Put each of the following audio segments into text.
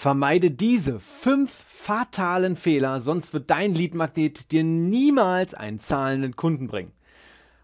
Vermeide diese fünf fatalen Fehler, sonst wird dein Leadmagnet dir niemals einen zahlenden Kunden bringen.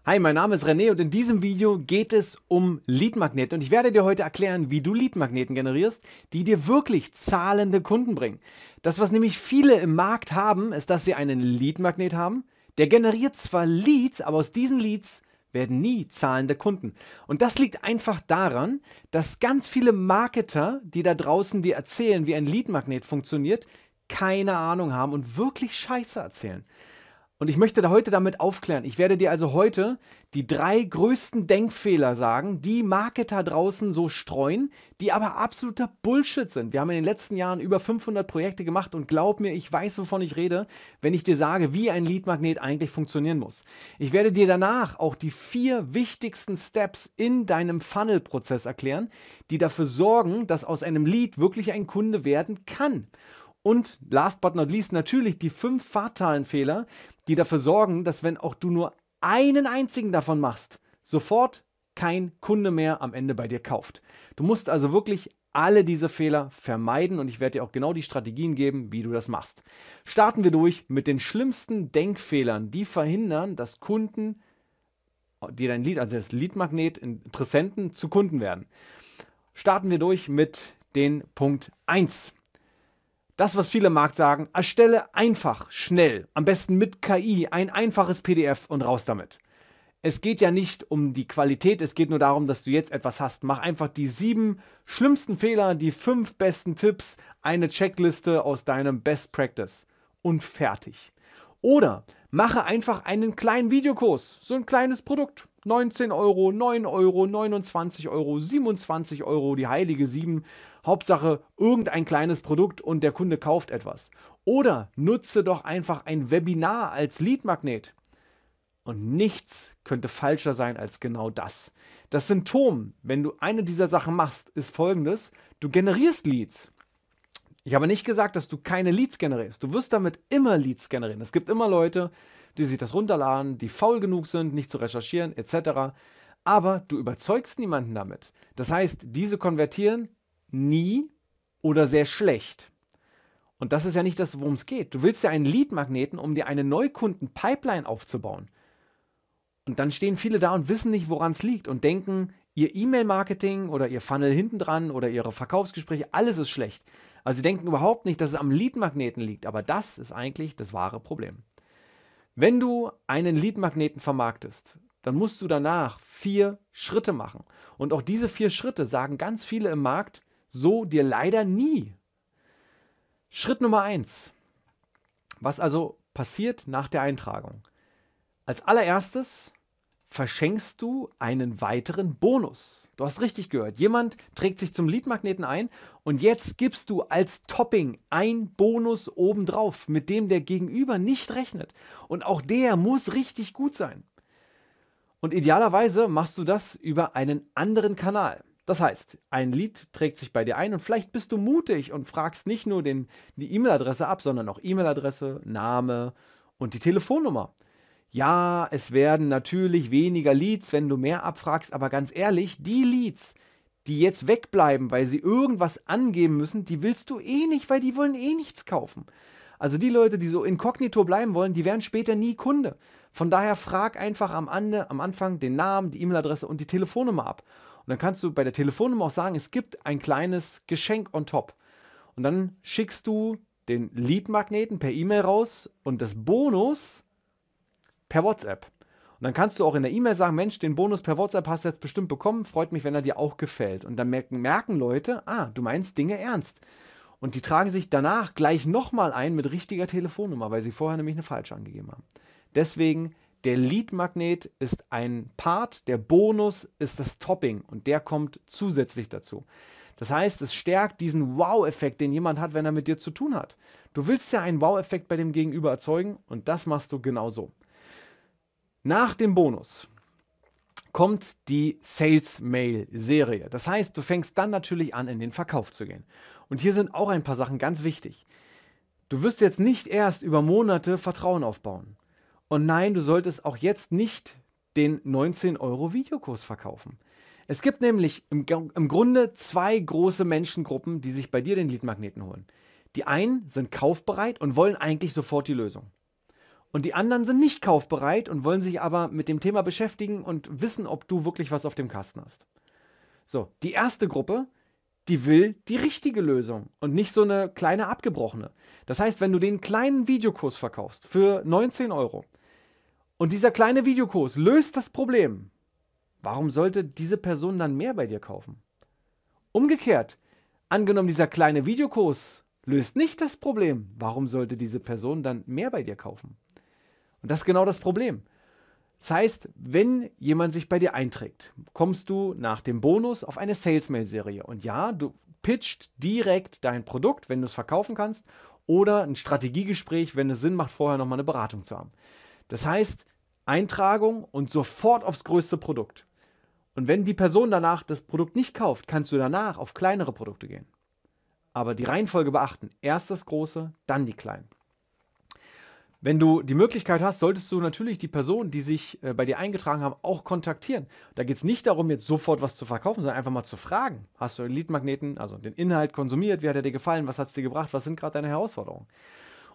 Hi, mein Name ist René und in diesem Video geht es um Leadmagneten und ich werde dir heute erklären, wie du Leadmagneten generierst, die dir wirklich zahlende Kunden bringen. Das, was nämlich viele im Markt haben, ist, dass sie einen Leadmagnet haben, der generiert zwar Leads, aber aus diesen Leads werden nie zahlende Kunden. Und das liegt einfach daran, dass ganz viele Marketer, die da draußen dir erzählen, wie ein Leadmagnet funktioniert, keine Ahnung haben und wirklich Scheiße erzählen. Und ich möchte da heute damit aufklären. Ich werde dir also heute die drei größten Denkfehler sagen, die Marketer draußen so streuen, die aber absoluter Bullshit sind. Wir haben in den letzten Jahren über 500 Projekte gemacht und glaub mir, ich weiß, wovon ich rede, wenn ich dir sage, wie ein Leadmagnet eigentlich funktionieren muss. Ich werde dir danach auch die vier wichtigsten Steps in deinem Funnel-Prozess erklären, die dafür sorgen, dass aus einem Lead wirklich ein Kunde werden kann. Und last but not least natürlich die fünf fatalen Fehler, die dafür sorgen, dass wenn auch du nur einen einzigen davon machst, sofort kein Kunde mehr am Ende bei dir kauft. Du musst also wirklich alle diese Fehler vermeiden und ich werde dir auch genau die Strategien geben, wie du das machst. Starten wir durch mit den schlimmsten Denkfehlern, die verhindern, dass Kunden, die dein Lied, also das Leadmagnet, Interessenten zu Kunden werden. Starten wir durch mit den Punkt 1 das, was viele Markt sagen, erstelle einfach, schnell, am besten mit KI, ein einfaches PDF und raus damit. Es geht ja nicht um die Qualität, es geht nur darum, dass du jetzt etwas hast. Mach einfach die sieben schlimmsten Fehler, die fünf besten Tipps, eine Checkliste aus deinem Best Practice und fertig. Oder mache einfach einen kleinen Videokurs, so ein kleines Produkt. 19 Euro, 9 Euro, 29 Euro, 27 Euro, die heilige 7 Hauptsache irgendein kleines Produkt und der Kunde kauft etwas. Oder nutze doch einfach ein Webinar als Leadmagnet. Und nichts könnte falscher sein als genau das. Das Symptom, wenn du eine dieser Sachen machst, ist folgendes: Du generierst Leads. Ich habe nicht gesagt, dass du keine Leads generierst. Du wirst damit immer Leads generieren. Es gibt immer Leute, die sich das runterladen, die faul genug sind, nicht zu recherchieren, etc. Aber du überzeugst niemanden damit. Das heißt, diese konvertieren nie oder sehr schlecht. Und das ist ja nicht das, worum es geht. Du willst ja einen Lead-Magneten, um dir eine Neukunden-Pipeline aufzubauen. Und dann stehen viele da und wissen nicht, woran es liegt und denken, ihr E-Mail-Marketing oder ihr Funnel hintendran oder ihre Verkaufsgespräche, alles ist schlecht. Also sie denken überhaupt nicht, dass es am Lead-Magneten liegt, aber das ist eigentlich das wahre Problem. Wenn du einen Lead-Magneten vermarktest, dann musst du danach vier Schritte machen. Und auch diese vier Schritte sagen ganz viele im Markt, so dir leider nie. Schritt Nummer eins. Was also passiert nach der Eintragung? Als allererstes verschenkst du einen weiteren Bonus. Du hast richtig gehört. Jemand trägt sich zum Leadmagneten ein und jetzt gibst du als Topping ein Bonus obendrauf, mit dem der Gegenüber nicht rechnet. Und auch der muss richtig gut sein. Und idealerweise machst du das über einen anderen Kanal. Das heißt, ein Lied trägt sich bei dir ein und vielleicht bist du mutig und fragst nicht nur den, die E-Mail-Adresse ab, sondern auch E-Mail-Adresse, Name und die Telefonnummer. Ja, es werden natürlich weniger Leads, wenn du mehr abfragst, aber ganz ehrlich, die Leads, die jetzt wegbleiben, weil sie irgendwas angeben müssen, die willst du eh nicht, weil die wollen eh nichts kaufen. Also die Leute, die so inkognito bleiben wollen, die werden später nie Kunde. Von daher frag einfach am, Ande, am Anfang den Namen, die E-Mail-Adresse und die Telefonnummer ab. Und dann kannst du bei der Telefonnummer auch sagen, es gibt ein kleines Geschenk on top. Und dann schickst du den Lead-Magneten per E-Mail raus und das Bonus per WhatsApp. Und dann kannst du auch in der E-Mail sagen, Mensch, den Bonus per WhatsApp hast du jetzt bestimmt bekommen, freut mich, wenn er dir auch gefällt. Und dann merken, merken Leute, ah, du meinst Dinge ernst. Und die tragen sich danach gleich nochmal ein mit richtiger Telefonnummer, weil sie vorher nämlich eine falsche angegeben haben. Deswegen der Lead-Magnet ist ein Part, der Bonus ist das Topping und der kommt zusätzlich dazu. Das heißt, es stärkt diesen Wow-Effekt, den jemand hat, wenn er mit dir zu tun hat. Du willst ja einen Wow-Effekt bei dem Gegenüber erzeugen und das machst du genauso. Nach dem Bonus kommt die Sales Mail Serie. Das heißt, du fängst dann natürlich an, in den Verkauf zu gehen. Und hier sind auch ein paar Sachen ganz wichtig. Du wirst jetzt nicht erst über Monate Vertrauen aufbauen. Und nein, du solltest auch jetzt nicht den 19 Euro Videokurs verkaufen. Es gibt nämlich im, im Grunde zwei große Menschengruppen, die sich bei dir den Leadmagneten holen. Die einen sind kaufbereit und wollen eigentlich sofort die Lösung. Und die anderen sind nicht kaufbereit und wollen sich aber mit dem Thema beschäftigen und wissen, ob du wirklich was auf dem Kasten hast. So, die erste Gruppe, die will die richtige Lösung und nicht so eine kleine abgebrochene. Das heißt, wenn du den kleinen Videokurs verkaufst für 19 Euro, und dieser kleine Videokurs löst das Problem. Warum sollte diese Person dann mehr bei dir kaufen? Umgekehrt, angenommen, dieser kleine Videokurs löst nicht das Problem. Warum sollte diese Person dann mehr bei dir kaufen? Und das ist genau das Problem. Das heißt, wenn jemand sich bei dir einträgt, kommst du nach dem Bonus auf eine Sales-Mail-Serie. Und ja, du pitcht direkt dein Produkt, wenn du es verkaufen kannst, oder ein Strategiegespräch, wenn es Sinn macht, vorher nochmal eine Beratung zu haben. Das heißt, Eintragung und sofort aufs größte Produkt. Und wenn die Person danach das Produkt nicht kauft, kannst du danach auf kleinere Produkte gehen. Aber die Reihenfolge beachten. Erst das Große, dann die Kleinen. Wenn du die Möglichkeit hast, solltest du natürlich die Personen, die sich äh, bei dir eingetragen haben, auch kontaktieren. Da geht es nicht darum, jetzt sofort was zu verkaufen, sondern einfach mal zu fragen. Hast du Leadmagneten, also den Inhalt konsumiert? Wie hat er dir gefallen? Was hat es dir gebracht? Was sind gerade deine Herausforderungen?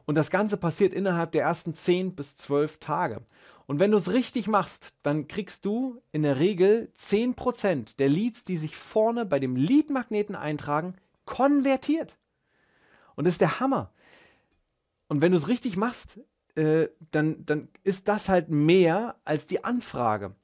Und das Ganze passiert innerhalb der ersten 10 bis 12 Tage. Und wenn du es richtig machst, dann kriegst du in der Regel 10% der Leads, die sich vorne bei dem Lead-Magneten eintragen, konvertiert. Und das ist der Hammer. Und wenn du es richtig machst, äh, dann, dann ist das halt mehr als die Anfrage.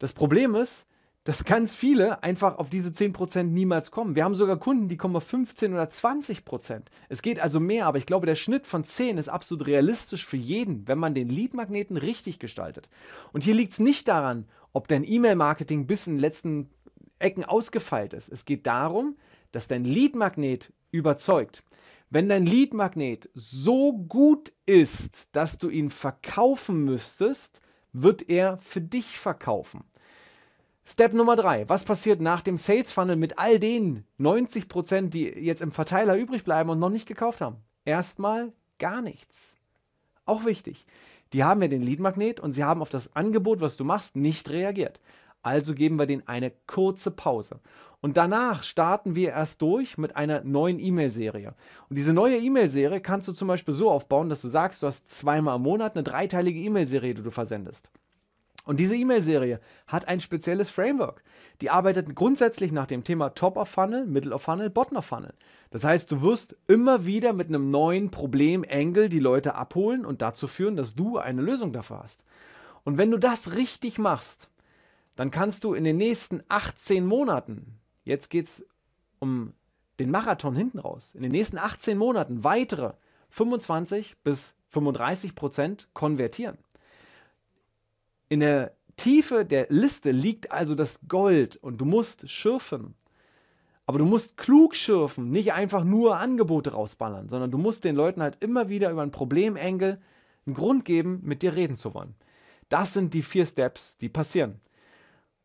Das Problem ist, dass ganz viele einfach auf diese 10% niemals kommen. Wir haben sogar Kunden, die kommen auf 15 oder 20%. Es geht also mehr, aber ich glaube, der Schnitt von 10 ist absolut realistisch für jeden, wenn man den Lead-Magneten richtig gestaltet. Und hier liegt es nicht daran, ob dein E-Mail-Marketing bis in den letzten Ecken ausgefeilt ist. Es geht darum, dass dein Lead-Magnet überzeugt. Wenn dein Lead-Magnet so gut ist, dass du ihn verkaufen müsstest, wird er für dich verkaufen. Step Nummer drei. Was passiert nach dem Sales Funnel mit all den 90 Prozent, die jetzt im Verteiler übrig bleiben und noch nicht gekauft haben? Erstmal gar nichts. Auch wichtig. Die haben ja den Lead-Magnet und sie haben auf das Angebot, was du machst, nicht reagiert. Also geben wir denen eine kurze Pause. Und danach starten wir erst durch mit einer neuen E-Mail-Serie. Und diese neue E-Mail-Serie kannst du zum Beispiel so aufbauen, dass du sagst, du hast zweimal im Monat eine dreiteilige E-Mail-Serie, die du versendest. Und diese E-Mail-Serie hat ein spezielles Framework. Die arbeitet grundsätzlich nach dem Thema Top of Funnel, Middle of Funnel, Bottom of Funnel. Das heißt, du wirst immer wieder mit einem neuen Problem, Angle die Leute abholen und dazu führen, dass du eine Lösung dafür hast. Und wenn du das richtig machst, dann kannst du in den nächsten 18 Monaten, jetzt geht es um den Marathon hinten raus, in den nächsten 18 Monaten weitere 25 bis 35 Prozent konvertieren. In der Tiefe der Liste liegt also das Gold und du musst schürfen. Aber du musst klug schürfen, nicht einfach nur Angebote rausballern, sondern du musst den Leuten halt immer wieder über ein Problemengel einen Grund geben, mit dir reden zu wollen. Das sind die vier Steps, die passieren.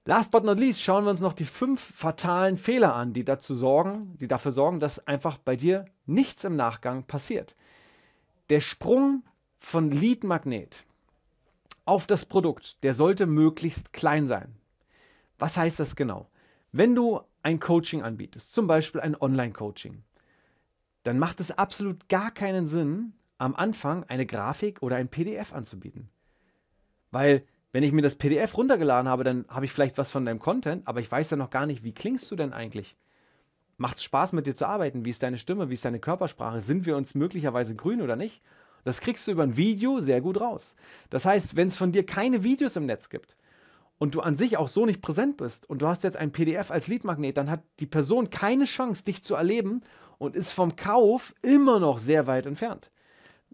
Last but not least schauen wir uns noch die fünf fatalen Fehler an, die dazu sorgen, die dafür sorgen, dass einfach bei dir nichts im Nachgang passiert. Der Sprung von Lead Magnet auf das Produkt. Der sollte möglichst klein sein. Was heißt das genau? Wenn du ein Coaching anbietest, zum Beispiel ein Online-Coaching, dann macht es absolut gar keinen Sinn, am Anfang eine Grafik oder ein PDF anzubieten. Weil wenn ich mir das PDF runtergeladen habe, dann habe ich vielleicht was von deinem Content, aber ich weiß ja noch gar nicht, wie klingst du denn eigentlich? Macht es Spaß, mit dir zu arbeiten? Wie ist deine Stimme? Wie ist deine Körpersprache? Sind wir uns möglicherweise grün oder nicht? Das kriegst du über ein Video sehr gut raus. Das heißt, wenn es von dir keine Videos im Netz gibt und du an sich auch so nicht präsent bist und du hast jetzt ein PDF als Leadmagnet, dann hat die Person keine Chance, dich zu erleben und ist vom Kauf immer noch sehr weit entfernt.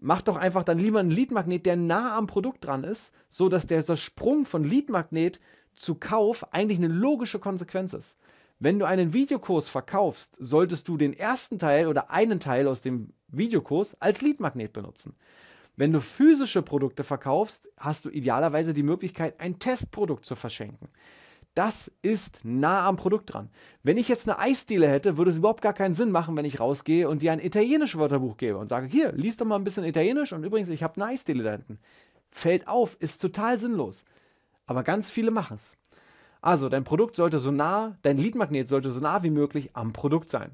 Mach doch einfach dann lieber einen Leadmagnet, der nah am Produkt dran ist, sodass dass der Sprung von Leadmagnet zu Kauf eigentlich eine logische Konsequenz ist. Wenn du einen Videokurs verkaufst, solltest du den ersten Teil oder einen Teil aus dem Videokurs als Leadmagnet benutzen. Wenn du physische Produkte verkaufst, hast du idealerweise die Möglichkeit, ein Testprodukt zu verschenken. Das ist nah am Produkt dran. Wenn ich jetzt eine Eisdiele hätte, würde es überhaupt gar keinen Sinn machen, wenn ich rausgehe und dir ein italienisches Wörterbuch gebe und sage, hier, lies doch mal ein bisschen Italienisch und übrigens, ich habe eine Eisdiele da hinten. Fällt auf, ist total sinnlos. Aber ganz viele machen es. Also, dein Produkt sollte so nah, dein Leadmagnet sollte so nah wie möglich am Produkt sein.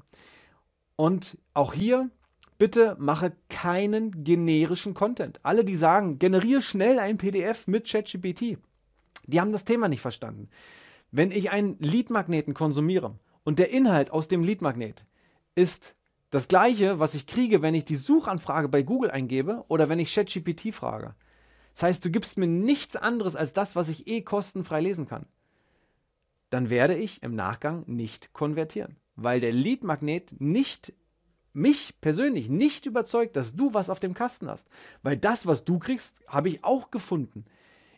Und auch hier bitte mache keinen generischen Content. Alle, die sagen, generiere schnell ein PDF mit ChatGPT, die haben das Thema nicht verstanden. Wenn ich einen Leadmagneten konsumiere und der Inhalt aus dem Leadmagnet ist das gleiche, was ich kriege, wenn ich die Suchanfrage bei Google eingebe oder wenn ich ChatGPT frage. Das heißt, du gibst mir nichts anderes als das, was ich eh kostenfrei lesen kann dann werde ich im Nachgang nicht konvertieren, weil der Lead-Magnet nicht mich persönlich nicht überzeugt, dass du was auf dem Kasten hast, weil das, was du kriegst, habe ich auch gefunden.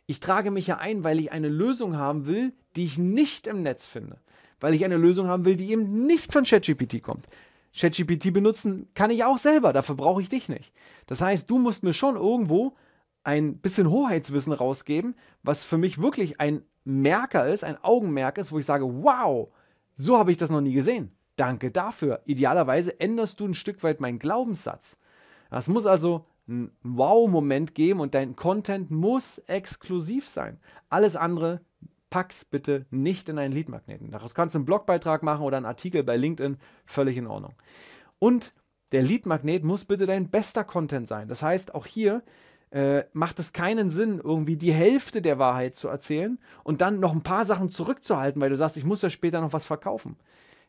Ich trage mich ja ein, weil ich eine Lösung haben will, die ich nicht im Netz finde, weil ich eine Lösung haben will, die eben nicht von ChatGPT kommt. ChatGPT benutzen kann ich auch selber, dafür brauche ich dich nicht. Das heißt, du musst mir schon irgendwo ein bisschen Hoheitswissen rausgeben, was für mich wirklich ein Merker ist, ein Augenmerk ist, wo ich sage, wow, so habe ich das noch nie gesehen. Danke dafür. Idealerweise änderst du ein Stück weit meinen Glaubenssatz. Es muss also ein Wow-Moment geben und dein Content muss exklusiv sein. Alles andere pack's bitte nicht in einen Leadmagneten. Daraus kannst du einen Blogbeitrag machen oder einen Artikel bei LinkedIn, völlig in Ordnung. Und der Leadmagnet muss bitte dein bester Content sein. Das heißt, auch hier äh, macht es keinen Sinn, irgendwie die Hälfte der Wahrheit zu erzählen und dann noch ein paar Sachen zurückzuhalten, weil du sagst, ich muss ja später noch was verkaufen.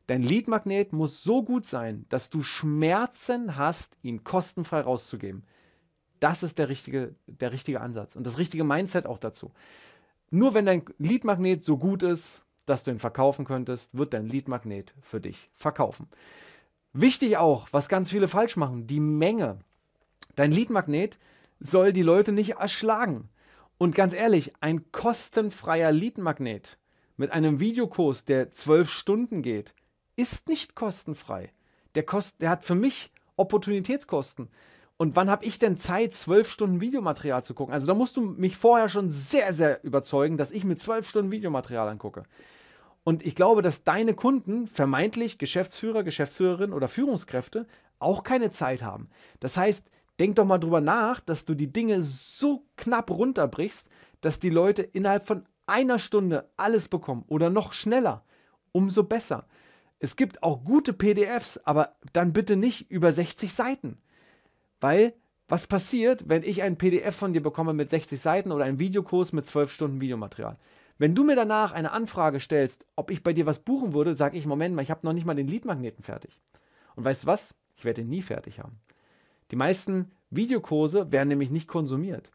Dein Leadmagnet muss so gut sein, dass du Schmerzen hast, ihn kostenfrei rauszugeben. Das ist der richtige, der richtige Ansatz und das richtige Mindset auch dazu. Nur wenn dein Leadmagnet so gut ist, dass du ihn verkaufen könntest, wird dein Leadmagnet für dich verkaufen. Wichtig auch, was ganz viele falsch machen, die Menge. Dein Leadmagnet soll die Leute nicht erschlagen. Und ganz ehrlich, ein kostenfreier Leadmagnet mit einem Videokurs, der zwölf Stunden geht, ist nicht kostenfrei. Der, kost, der hat für mich Opportunitätskosten. Und wann habe ich denn Zeit, zwölf Stunden Videomaterial zu gucken? Also da musst du mich vorher schon sehr, sehr überzeugen, dass ich mir zwölf Stunden Videomaterial angucke. Und ich glaube, dass deine Kunden, vermeintlich Geschäftsführer, Geschäftsführerin oder Führungskräfte, auch keine Zeit haben. Das heißt, Denk doch mal drüber nach, dass du die Dinge so knapp runterbrichst, dass die Leute innerhalb von einer Stunde alles bekommen oder noch schneller. Umso besser. Es gibt auch gute PDFs, aber dann bitte nicht über 60 Seiten. Weil was passiert, wenn ich ein PDF von dir bekomme mit 60 Seiten oder einen Videokurs mit 12 Stunden Videomaterial? Wenn du mir danach eine Anfrage stellst, ob ich bei dir was buchen würde, sage ich, Moment mal, ich habe noch nicht mal den Leadmagneten fertig. Und weißt du was? Ich werde ihn nie fertig haben. Die meisten Videokurse werden nämlich nicht konsumiert.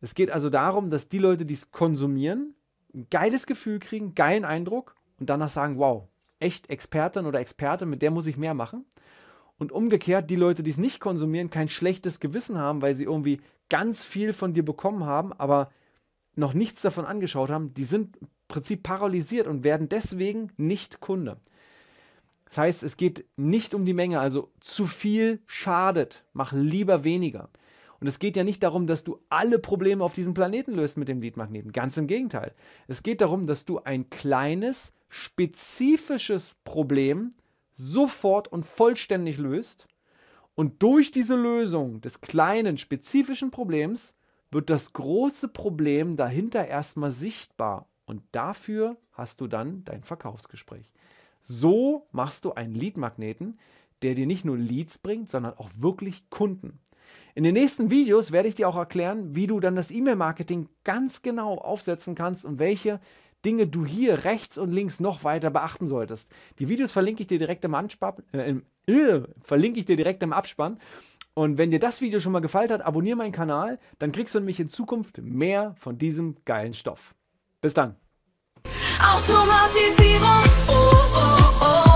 Es geht also darum, dass die Leute, die es konsumieren, ein geiles Gefühl kriegen, geilen Eindruck und danach sagen, wow, echt Expertin oder Experte, mit der muss ich mehr machen. Und umgekehrt, die Leute, die es nicht konsumieren, kein schlechtes Gewissen haben, weil sie irgendwie ganz viel von dir bekommen haben, aber noch nichts davon angeschaut haben, die sind im Prinzip paralysiert und werden deswegen nicht Kunde. Das heißt, es geht nicht um die Menge, also zu viel schadet, mach lieber weniger. Und es geht ja nicht darum, dass du alle Probleme auf diesem Planeten löst mit dem Liedmagneten. Ganz im Gegenteil. Es geht darum, dass du ein kleines, spezifisches Problem sofort und vollständig löst. Und durch diese Lösung des kleinen, spezifischen Problems wird das große Problem dahinter erstmal sichtbar. Und dafür hast du dann dein Verkaufsgespräch. So machst du einen Lead-Magneten, der dir nicht nur Leads bringt, sondern auch wirklich Kunden. In den nächsten Videos werde ich dir auch erklären, wie du dann das E-Mail-Marketing ganz genau aufsetzen kannst und welche Dinge du hier rechts und links noch weiter beachten solltest. Die Videos verlinke ich dir direkt im, Anspann, äh, im, äh, verlinke ich dir direkt im Abspann. Und wenn dir das Video schon mal gefallen hat, abonniere meinen Kanal, dann kriegst du nämlich in Zukunft mehr von diesem geilen Stoff. Bis dann. Automatisierung, oh, oh. oh.